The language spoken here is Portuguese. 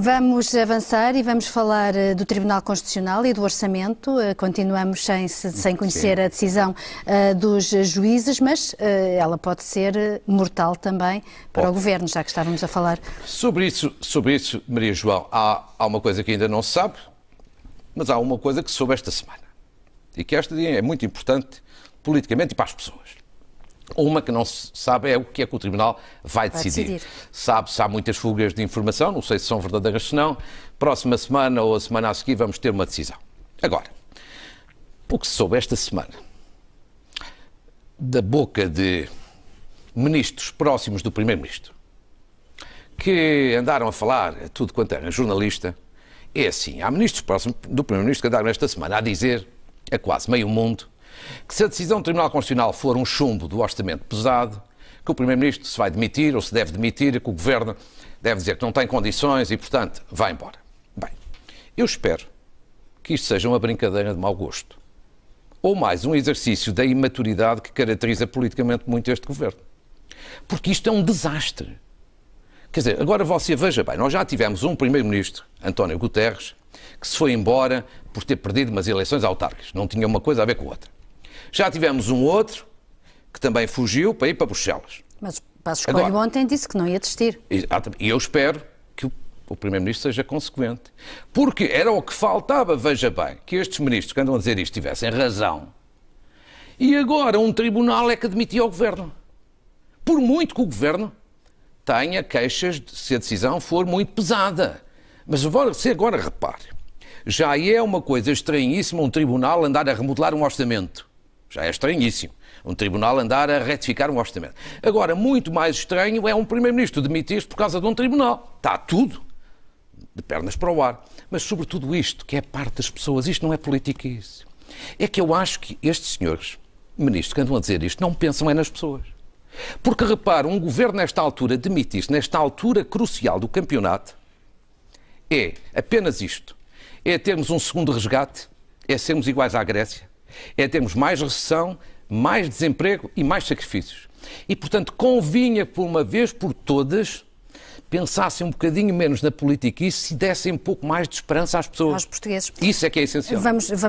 Vamos avançar e vamos falar eh, do Tribunal Constitucional e do Orçamento. Eh, continuamos sem, sem conhecer Sim. a decisão eh, dos juízes, mas ela pode ser mortal também para o Governo, já que estávamos a falar. Sobre isso, sobre isso Maria João, há, há uma coisa que ainda não se sabe, mas há uma coisa que se soube esta semana. E que esta é muito importante politicamente e para as pessoas. Uma que não se sabe é o que é que o Tribunal vai, vai decidir. decidir. Sabe-se, há muitas fugas de informação, não sei se são verdadeiras ou não. Próxima semana ou a semana a seguir vamos ter uma decisão. Agora, o que se soube esta semana da boca de ministros próximos do Primeiro-Ministro, que andaram a falar a tudo quanto era jornalista, é assim, há ministros próximos do Primeiro-Ministro que andaram esta semana a dizer a quase meio mundo que se a decisão do Tribunal Constitucional for um chumbo do orçamento pesado, que o Primeiro-Ministro se vai demitir ou se deve demitir e que o Governo deve dizer que não tem condições e, portanto, vai embora. Bem, eu espero que isto seja uma brincadeira de mau gosto ou mais um exercício da imaturidade que caracteriza politicamente muito este governo. Porque isto é um desastre. Quer dizer, agora você veja bem, nós já tivemos um primeiro-ministro, António Guterres, que se foi embora por ter perdido umas eleições autárquicas, não tinha uma coisa a ver com a outra. Já tivemos um outro que também fugiu para ir para Bruxelas. Mas o Passos Coelho ontem disse que não ia desistir. E ah, eu espero que o Primeiro-Ministro seja consequente. Porque era o que faltava, veja bem, que estes ministros que andam a dizer isto tivessem razão. E agora um tribunal é que admitia ao Governo. Por muito que o Governo tenha queixas de, se a decisão for muito pesada. Mas você agora repare, já é uma coisa estranhíssima um tribunal andar a remodelar um orçamento. Já é estranhíssimo. Um tribunal andar a retificar um orçamento. Agora, muito mais estranho é um primeiro-ministro demitir-se por causa de um tribunal. Está tudo de pernas para o ar. Mas, sobretudo, isto, que é parte das pessoas, isto não é isso. É que eu acho que estes senhores, ministros, que andam a dizer isto, não pensam é nas pessoas. Porque, repara, um governo nesta altura demitir-se, nesta altura crucial do campeonato, é apenas isto. É termos um segundo resgate, é sermos iguais à Grécia, é termos mais recessão, mais desemprego e mais sacrifícios. E, portanto, convinha, por uma vez por todas, pensassem um bocadinho menos na política e se dessem um pouco mais de esperança às pessoas. Aos portugueses. Isso é que é essencial. Vamos, vamos...